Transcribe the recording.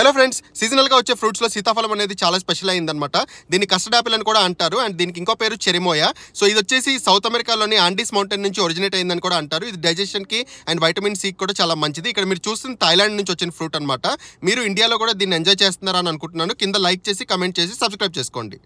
hello friends seasonal గా వచ్చే fruits లో సీతాఫలం అనేది చాలా స్పెషల్ అనమాట దీన్ని కస్టర్డ్ ఆపిల్ అని కూడా అంటారు అండ్ దీనికి ఇంకో పేరు చెరిమోయ సో ఇది వచ్చేసి సౌత్ అమెరికాలోని ఆండీస్ మౌంటైన్ నుంచి ఒరిజినేట్ అయిందని కూడా అంటారు ఇది డైజెషన్ కి అండ్ వైటమిన్ సి కూడా చాలా మంచిది ఇక్కడ మీరు చూస్తున్న థాయిలాండ్ నుంచి వచ్చిన ఫ్రూట్ అనమాట మీరు ఇండియాలో కూడా దీన్ని ఎంజాయ్ చేస్తున్నారని అనుకుంటున్నాను కింద లైక్ చేసి కమెంట్ చేసి సబ్స్క్రైబ్ చేసుకోండి